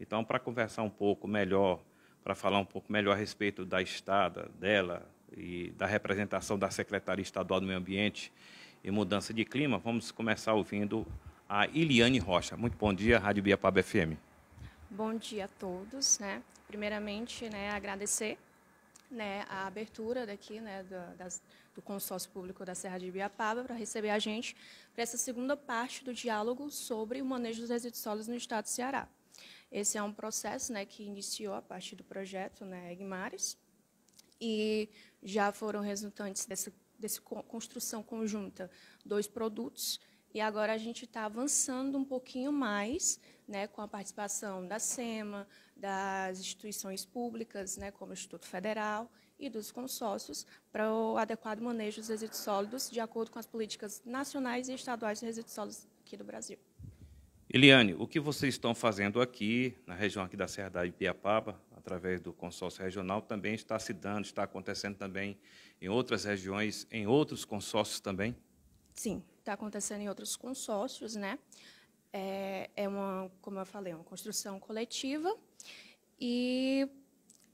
Então, para conversar um pouco melhor, para falar um pouco melhor a respeito da estada dela e da representação da Secretaria Estadual do Meio Ambiente e Mudança de Clima, vamos começar ouvindo a Iliane Rocha. Muito bom dia, Rádio Biapaba FM. Bom dia a todos, né? Primeiramente, né, agradecer né, a abertura daqui né, do, das, do consórcio público da Serra de Ibiapaba para receber a gente para essa segunda parte do diálogo sobre o manejo dos resíduos sólidos no Estado do Ceará. Esse é um processo né, que iniciou a partir do projeto né, Egmares, e já foram resultantes dessa, dessa construção conjunta dois produtos, e agora a gente está avançando um pouquinho mais né, com a participação da SEMA, das instituições públicas, né, como o Instituto Federal, e dos consórcios para o adequado manejo dos resíduos sólidos de acordo com as políticas nacionais e estaduais de resíduos sólidos aqui do Brasil. Eliane, o que vocês estão fazendo aqui, na região aqui da Serra da Ipiapaba, através do consórcio regional, também está se dando, está acontecendo também em outras regiões, em outros consórcios também? Sim, está acontecendo em outros consórcios, né? É, é uma, como eu falei, uma construção coletiva e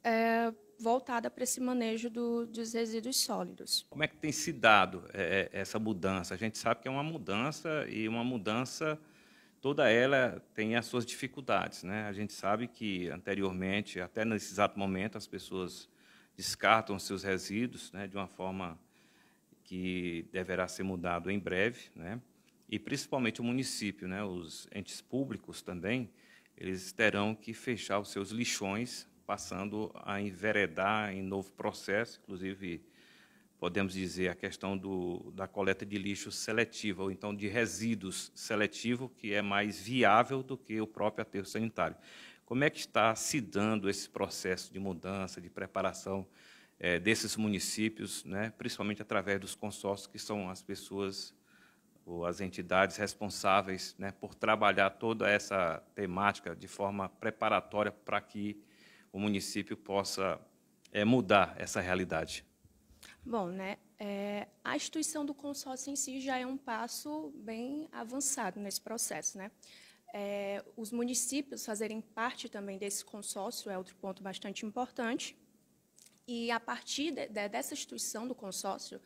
é, voltada para esse manejo do, dos resíduos sólidos. Como é que tem se dado é, é essa mudança? A gente sabe que é uma mudança e uma mudança toda ela tem as suas dificuldades. Né? A gente sabe que, anteriormente, até nesse exato momento, as pessoas descartam seus resíduos né, de uma forma que deverá ser mudado em breve, né? e principalmente o município, né, os entes públicos também, eles terão que fechar os seus lixões, passando a enveredar em novo processo, inclusive podemos dizer, a questão do, da coleta de lixo seletiva, ou então de resíduos seletivo, que é mais viável do que o próprio aterro sanitário. Como é que está se dando esse processo de mudança, de preparação é, desses municípios, né, principalmente através dos consórcios, que são as pessoas ou as entidades responsáveis né, por trabalhar toda essa temática de forma preparatória para que o município possa é, mudar essa realidade? Bom, né, é, a instituição do consórcio em si já é um passo bem avançado nesse processo. Né? É, os municípios fazerem parte também desse consórcio é outro ponto bastante importante. E a partir de, de, dessa instituição do consórcio,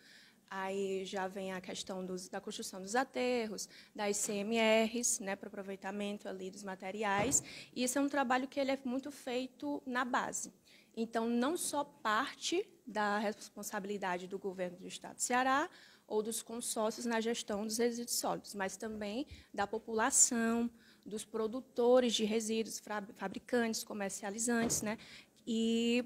aí já vem a questão dos, da construção dos aterros, das CMRs, né, para aproveitamento ali dos materiais. E isso é um trabalho que ele é muito feito na base. Então, não só parte da responsabilidade do governo do Estado do Ceará ou dos consórcios na gestão dos resíduos sólidos, mas também da população, dos produtores de resíduos, fabricantes, comercializantes, né? E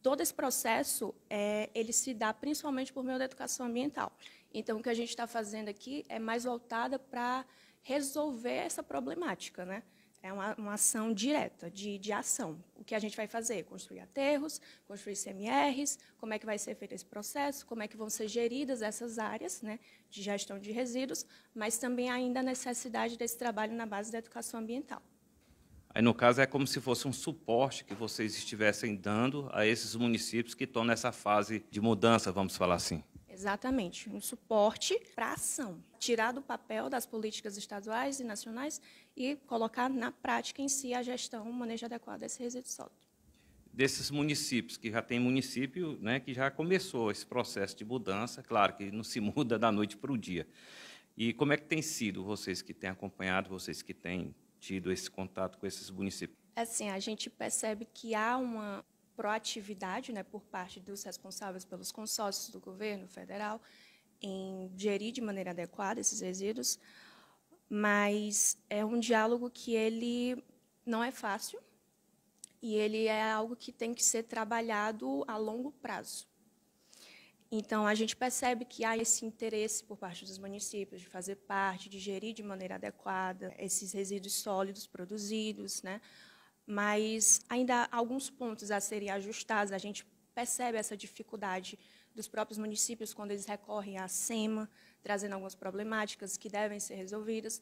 todo esse processo é, ele se dá principalmente por meio da educação ambiental. Então, o que a gente está fazendo aqui é mais voltada para resolver essa problemática, né? É uma, uma ação direta, de, de ação. O que a gente vai fazer? Construir aterros, construir CMRs, como é que vai ser feito esse processo, como é que vão ser geridas essas áreas né, de gestão de resíduos, mas também ainda a necessidade desse trabalho na base da educação ambiental. Aí, no caso, é como se fosse um suporte que vocês estivessem dando a esses municípios que estão nessa fase de mudança, vamos falar assim. Exatamente, um suporte para ação, tirar do papel das políticas estaduais e nacionais e colocar na prática em si a gestão, o manejo adequado desse resíduo sólido. Desses municípios, que já tem município né, que já começou esse processo de mudança, claro que não se muda da noite para o dia. E como é que tem sido, vocês que têm acompanhado, vocês que têm tido esse contato com esses municípios? Assim, a gente percebe que há uma proatividade né, por parte dos responsáveis pelos consórcios do governo federal em gerir de maneira adequada esses resíduos, mas é um diálogo que ele não é fácil e ele é algo que tem que ser trabalhado a longo prazo. Então, a gente percebe que há esse interesse por parte dos municípios de fazer parte, de gerir de maneira adequada esses resíduos sólidos produzidos, né? mas ainda há alguns pontos a serem ajustados. A gente percebe essa dificuldade dos próprios municípios quando eles recorrem à SEMA, trazendo algumas problemáticas que devem ser resolvidas,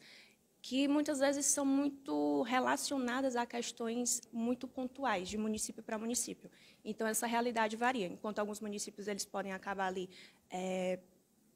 que muitas vezes são muito relacionadas a questões muito pontuais, de município para município. Então, essa realidade varia. Enquanto alguns municípios eles podem acabar ali é,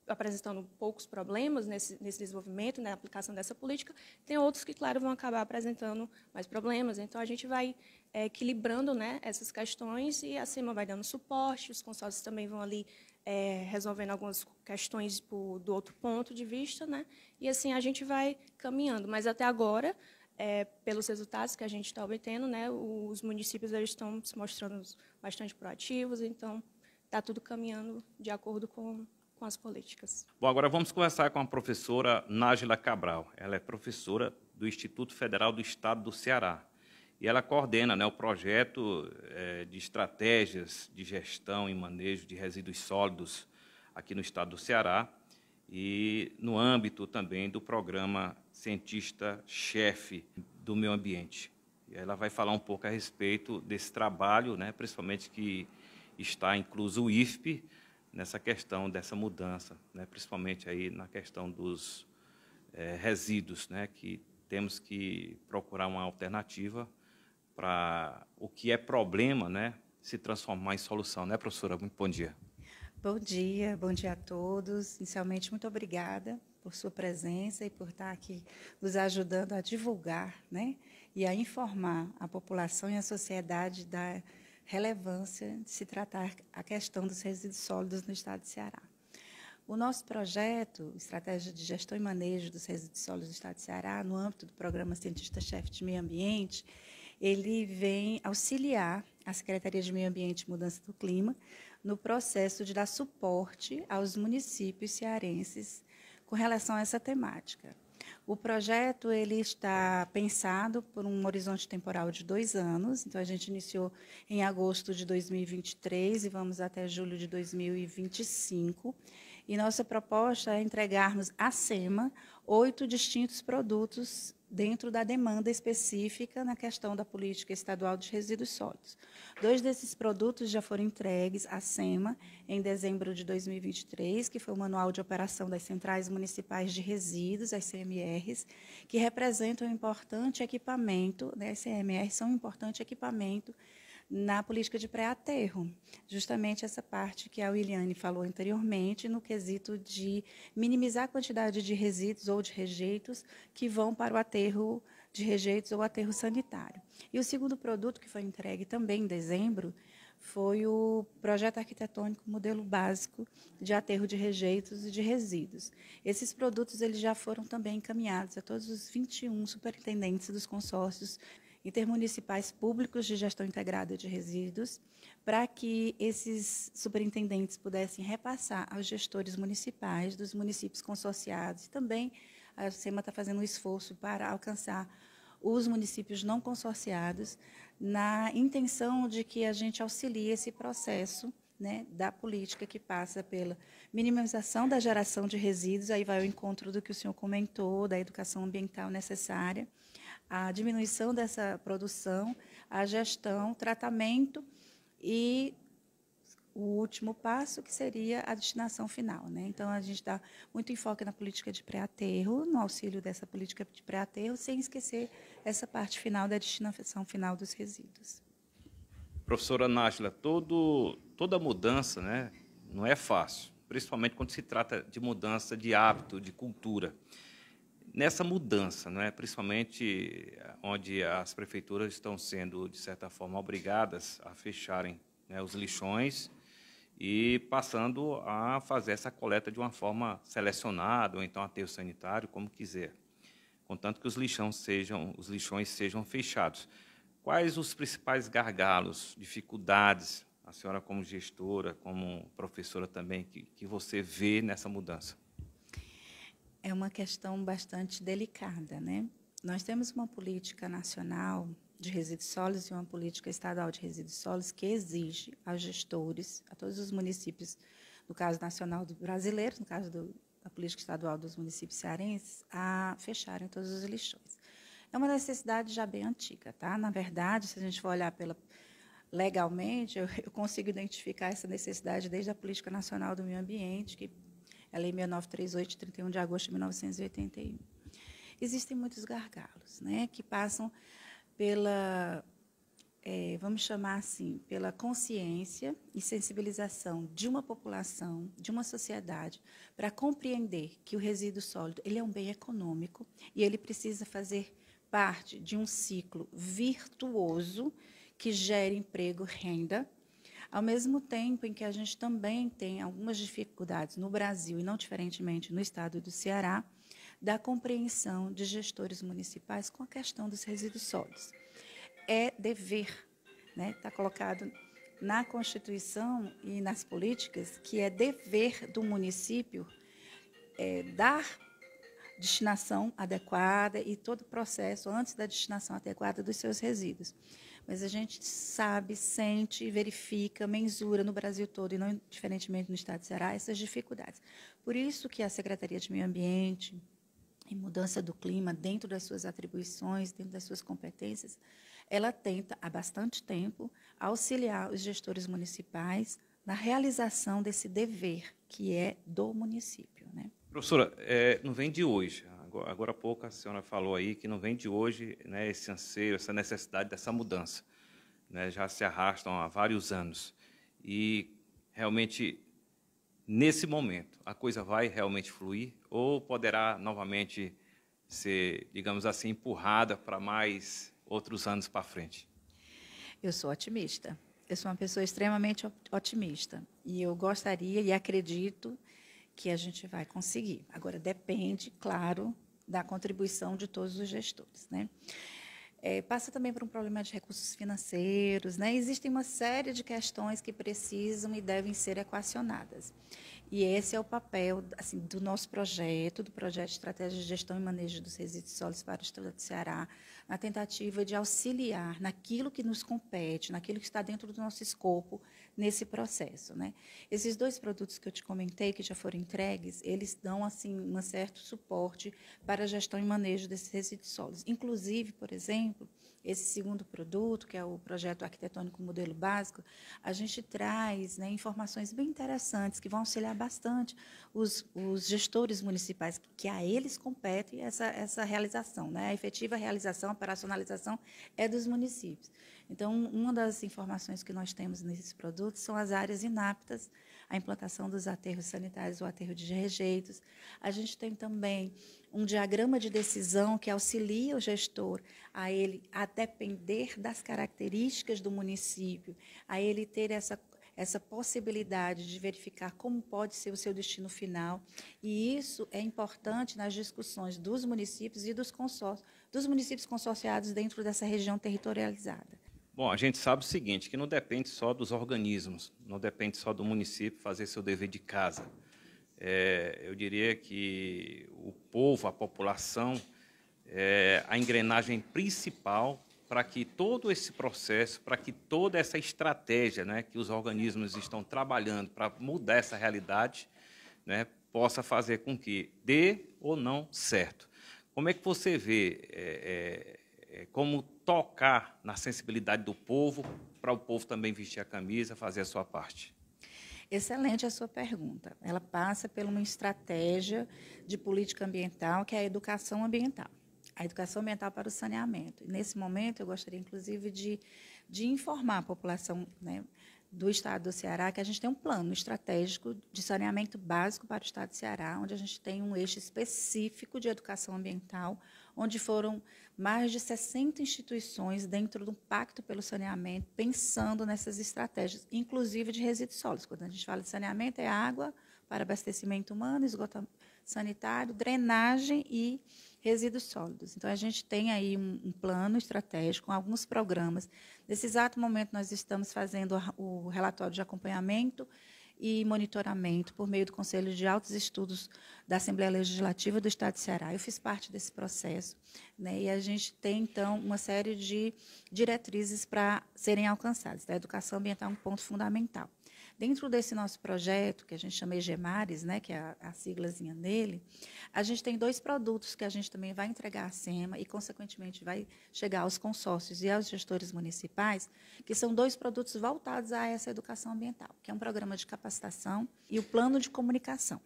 apresentando poucos problemas nesse, nesse desenvolvimento, né, na aplicação dessa política, tem outros que, claro, vão acabar apresentando mais problemas. Então, a gente vai é, equilibrando né, essas questões e a CIMA vai dando suporte, os consórcios também vão ali é, resolvendo algumas questões do outro ponto de vista, né? e assim a gente vai caminhando. Mas, até agora, é, pelos resultados que a gente está obtendo, né, os municípios eles estão se mostrando bastante proativos, então está tudo caminhando de acordo com com as políticas. Bom, agora vamos conversar com a professora Nájila Cabral. Ela é professora do Instituto Federal do Estado do Ceará. E ela coordena né, o projeto é, de estratégias de gestão e manejo de resíduos sólidos aqui no estado do Ceará e no âmbito também do programa Cientista-Chefe do Meio Ambiente. E ela vai falar um pouco a respeito desse trabalho, né, principalmente que está incluso o IFP, nessa questão dessa mudança, né, principalmente aí na questão dos é, resíduos, né, que temos que procurar uma alternativa para o que é problema né, se transformar em solução. Né, professora? Muito bom dia. Bom dia, bom dia a todos. Inicialmente, muito obrigada por sua presença e por estar aqui nos ajudando a divulgar né, e a informar a população e a sociedade da relevância de se tratar a questão dos resíduos sólidos no estado de Ceará. O nosso projeto, Estratégia de Gestão e Manejo dos Resíduos Sólidos do Estado de Ceará, no âmbito do programa Cientista-Chefe de Meio Ambiente, ele vem auxiliar a Secretaria de Meio Ambiente e Mudança do Clima no processo de dar suporte aos municípios cearenses com relação a essa temática. O projeto ele está pensado por um horizonte temporal de dois anos. Então a gente iniciou em agosto de 2023 e vamos até julho de 2025. E nossa proposta é entregarmos à SEMA oito distintos produtos dentro da demanda específica na questão da política estadual dos resíduos sólidos. Dois desses produtos já foram entregues à SEMA em dezembro de 2023, que foi o Manual de Operação das Centrais Municipais de Resíduos, as CMRs, que representam um importante equipamento, né, as CMRs são um importante equipamento na política de pré-aterro. Justamente essa parte que a Williane falou anteriormente, no quesito de minimizar a quantidade de resíduos ou de rejeitos que vão para o aterro de rejeitos ou aterro sanitário. E o segundo produto que foi entregue também em dezembro foi o projeto arquitetônico modelo básico de aterro de rejeitos e de resíduos. Esses produtos eles já foram também encaminhados a todos os 21 superintendentes dos consórcios intermunicipais públicos de gestão integrada de resíduos, para que esses superintendentes pudessem repassar aos gestores municipais dos municípios consorciados. Também a SEMA está fazendo um esforço para alcançar os municípios não consorciados, na intenção de que a gente auxilie esse processo né, da política que passa pela minimização da geração de resíduos, aí vai o encontro do que o senhor comentou, da educação ambiental necessária, a diminuição dessa produção, a gestão, tratamento e o último passo, que seria a destinação final. Né? Então, a gente dá muito enfoque na política de pré-aterro, no auxílio dessa política de pré-aterro, sem esquecer essa parte final da destinação final dos resíduos. Professora Nájila, todo, toda mudança né, não é fácil, principalmente quando se trata de mudança de hábito, de cultura. Nessa mudança, não é? principalmente eh, onde as prefeituras estão sendo, de certa forma, obrigadas a fecharem né, os lixões e passando a fazer essa coleta de uma forma selecionada, ou então aterro sanitário, como quiser, contanto que os lixões sejam, os lixões sejam fechados. Quais os principais gargalos, dificuldades, a senhora como gestora, como professora também, que, que você vê nessa mudança? é uma questão bastante delicada, né? Nós temos uma política nacional de resíduos sólidos e uma política estadual de resíduos sólidos que exige aos gestores, a todos os municípios, no caso nacional do brasileiro, no caso do, da política estadual dos municípios cearenses, a fecharem todos os lixões. É uma necessidade já bem antiga, tá? Na verdade, se a gente for olhar pela legalmente, eu, eu consigo identificar essa necessidade desde a política nacional do meio ambiente que a Lei 6938, 31 de agosto de 1981. Existem muitos gargalos, né, que passam pela, é, vamos chamar assim, pela consciência e sensibilização de uma população, de uma sociedade, para compreender que o resíduo sólido ele é um bem econômico e ele precisa fazer parte de um ciclo virtuoso que gera emprego, renda ao mesmo tempo em que a gente também tem algumas dificuldades no Brasil, e não diferentemente no estado do Ceará, da compreensão de gestores municipais com a questão dos resíduos sólidos. É dever, né? Está colocado na Constituição e nas políticas que é dever do município é, dar destinação adequada e todo o processo antes da destinação adequada dos seus resíduos mas a gente sabe, sente, verifica, mensura no Brasil todo e não diferentemente no estado do Ceará essas dificuldades. Por isso que a Secretaria de Meio Ambiente e Mudança do Clima, dentro das suas atribuições, dentro das suas competências, ela tenta há bastante tempo auxiliar os gestores municipais na realização desse dever que é do município, né? Professora, é, não vem de hoje. Agora há pouco a senhora falou aí que não vem de hoje né, esse anseio, essa necessidade dessa mudança. Né, já se arrastam há vários anos. E realmente, nesse momento, a coisa vai realmente fluir ou poderá novamente ser, digamos assim, empurrada para mais outros anos para frente? Eu sou otimista. Eu sou uma pessoa extremamente otimista. E eu gostaria e acredito que a gente vai conseguir. Agora, depende, claro, da contribuição de todos os gestores. Né? É, passa também por um problema de recursos financeiros, né? Existem uma série de questões que precisam e devem ser equacionadas. E esse é o papel assim, do nosso projeto, do projeto de Estratégia de Gestão e Manejo dos Resíduos Sólidos para o Estado do Ceará, na tentativa de auxiliar naquilo que nos compete, naquilo que está dentro do nosso escopo, nesse processo. Né? Esses dois produtos que eu te comentei, que já foram entregues, eles dão assim um certo suporte para a gestão e manejo desses resíduos sólidos. Inclusive, por exemplo, esse segundo produto, que é o projeto arquitetônico modelo básico, a gente traz né, informações bem interessantes que vão auxiliar bastante os, os gestores municipais, que a eles compete essa, essa realização, né, a efetiva realização, operacionalização é dos municípios. Então, uma das informações que nós temos nesse produto são as áreas inaptas a implantação dos aterros sanitários, o aterro de rejeitos. A gente tem também um diagrama de decisão que auxilia o gestor a ele a depender das características do município, a ele ter essa essa possibilidade de verificar como pode ser o seu destino final. E isso é importante nas discussões dos municípios e dos consórcios, dos municípios consorciados dentro dessa região territorializada. Bom, a gente sabe o seguinte, que não depende só dos organismos, não depende só do município fazer seu dever de casa. É, eu diria que o povo, a população, é a engrenagem principal para que todo esse processo, para que toda essa estratégia né, que os organismos estão trabalhando para mudar essa realidade, né, possa fazer com que dê ou não certo. Como é que você vê é, é é, como tocar na sensibilidade do povo, para o povo também vestir a camisa, fazer a sua parte? Excelente a sua pergunta. Ela passa por uma estratégia de política ambiental, que é a educação ambiental. A educação ambiental para o saneamento. nesse momento, eu gostaria, inclusive, de, de informar a população né, do estado do Ceará que a gente tem um plano estratégico de saneamento básico para o estado do Ceará, onde a gente tem um eixo específico de educação ambiental onde foram mais de 60 instituições dentro do Pacto pelo Saneamento, pensando nessas estratégias, inclusive de resíduos sólidos. Quando a gente fala de saneamento, é água para abastecimento humano, esgoto sanitário, drenagem e resíduos sólidos. Então, a gente tem aí um, um plano estratégico, alguns programas. Nesse exato momento, nós estamos fazendo o relatório de acompanhamento e monitoramento por meio do Conselho de Altos Estudos da Assembleia Legislativa do Estado de Ceará. Eu fiz parte desse processo, né? E a gente tem então uma série de diretrizes para serem alcançadas. Né. A educação ambiental é um ponto fundamental. Dentro desse nosso projeto, que a gente chama EGMARES, né, que é a, a siglazinha dele, a gente tem dois produtos que a gente também vai entregar à SEMA e, consequentemente, vai chegar aos consórcios e aos gestores municipais, que são dois produtos voltados a essa educação ambiental, que é um programa de capacitação e o plano de comunicação.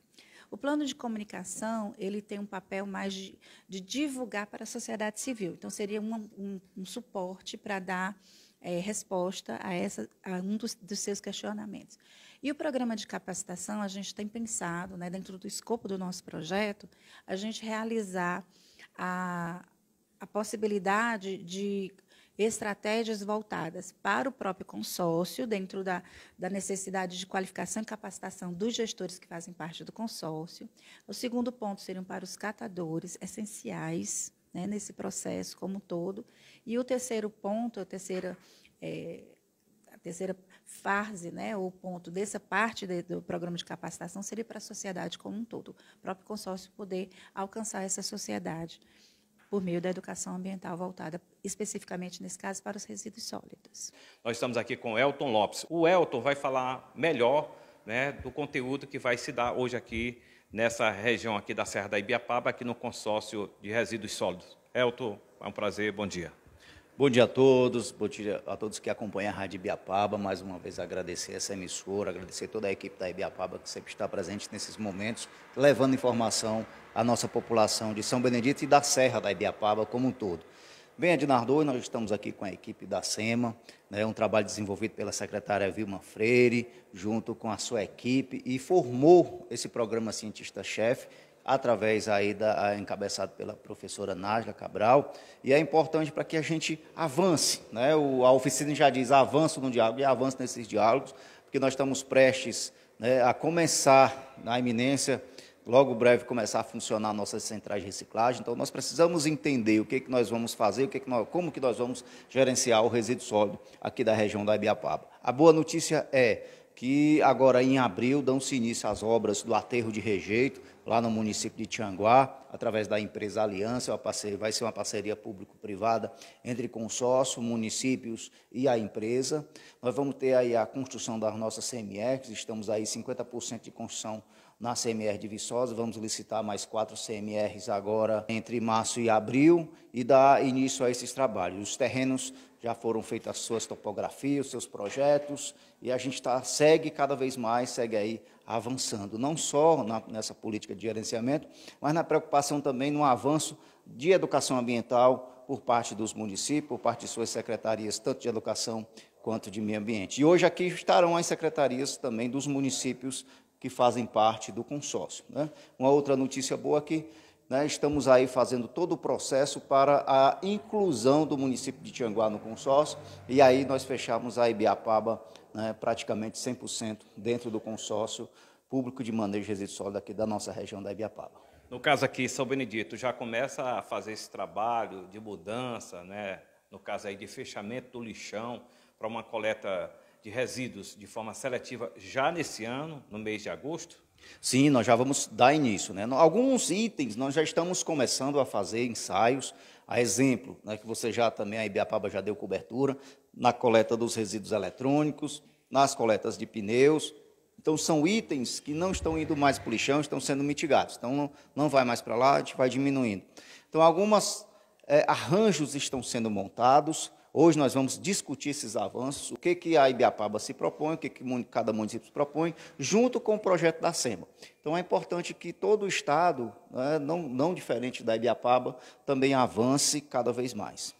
O plano de comunicação ele tem um papel mais de, de divulgar para a sociedade civil. Então, seria um, um, um suporte para dar é, resposta a, essa, a um dos, dos, seus questionamentos. E o programa de capacitação, a gente tem pensado, né, dentro do escopo do nosso projeto, a gente realizar a, a possibilidade de estratégias voltadas para o próprio consórcio, dentro da, da, necessidade de qualificação e capacitação dos gestores que fazem parte do consórcio. O segundo ponto seriam para os catadores essenciais, né, nesse processo como um todo. E o terceiro ponto, a terceira, é, a terceira fase, né, o ponto dessa parte de, do programa de capacitação seria para a sociedade como um todo, o próprio consórcio poder alcançar essa sociedade por meio da educação ambiental voltada especificamente, nesse caso, para os resíduos sólidos. Nós estamos aqui com o Elton Lopes. O Elton vai falar melhor né, do conteúdo que vai se dar hoje aqui nessa região aqui da Serra da Ibiapaba, aqui no consórcio de resíduos sólidos. Elton, é um prazer, bom dia. Bom dia a todos, bom dia a todos que acompanham a Rádio Ibiapaba. Mais uma vez agradecer essa emissora, agradecer toda a equipe da Ibiapaba que sempre está presente nesses momentos, levando informação à nossa população de São Benedito e da Serra da Ibiapaba como um todo. Bem, Ednardo, nós estamos aqui com a equipe da SEMA, né, um trabalho desenvolvido pela secretária Vilma Freire, junto com a sua equipe, e formou esse programa Cientista-Chefe, através aí da, encabeçado pela professora Nájila Cabral, e é importante para que a gente avance, né? O, a oficina já diz avanço no diálogo e avanço nesses diálogos, porque nós estamos prestes né, a começar na iminência logo breve começar a funcionar nossas centrais de reciclagem. Então, nós precisamos entender o que, é que nós vamos fazer, o que, é que nós, como que nós vamos gerenciar o resíduo sólido aqui da região da Ibiapaba. A boa notícia é que agora em abril dão-se início às obras do aterro de rejeito, lá no município de Tianguá, através da empresa Aliança, é vai ser uma parceria público-privada entre consórcio, municípios e a empresa. Nós vamos ter aí a construção das nossas CMRs, estamos aí 50% de construção na CMR de Viçosa, vamos licitar mais quatro CMRs agora entre março e abril e dar início a esses trabalhos. Os terrenos já foram feitas suas topografias, seus projetos, e a gente tá, segue cada vez mais, segue aí avançando, não só na, nessa política de gerenciamento, mas na preocupação também no avanço de educação ambiental por parte dos municípios, por parte de suas secretarias, tanto de educação quanto de meio ambiente. E hoje aqui estarão as secretarias também dos municípios que fazem parte do consórcio. Né? Uma outra notícia boa aqui, né? estamos aí fazendo todo o processo para a inclusão do município de Tianguá no consórcio, e aí nós fechamos a Ibiapaba né, praticamente 100% dentro do consórcio público de manejo de resíduos sólidos aqui da nossa região da Ibiapaba. No caso aqui, São Benedito já começa a fazer esse trabalho de mudança, né? no caso aí de fechamento do lixão para uma coleta de resíduos de forma seletiva já nesse ano, no mês de agosto? Sim, nós já vamos dar início. Né? Alguns itens nós já estamos começando a fazer ensaios. A exemplo, né, que você já também, a Ibiapaba já deu cobertura, na coleta dos resíduos eletrônicos, nas coletas de pneus. Então, são itens que não estão indo mais para o lixão, estão sendo mitigados. Então, não, não vai mais para lá, a gente vai diminuindo. Então, alguns é, arranjos estão sendo montados. Hoje nós vamos discutir esses avanços, o que, que a Ibiapaba se propõe, o que, que cada município se propõe, junto com o projeto da SEMA. Então, é importante que todo o Estado, né, não, não diferente da Ibiapaba, também avance cada vez mais.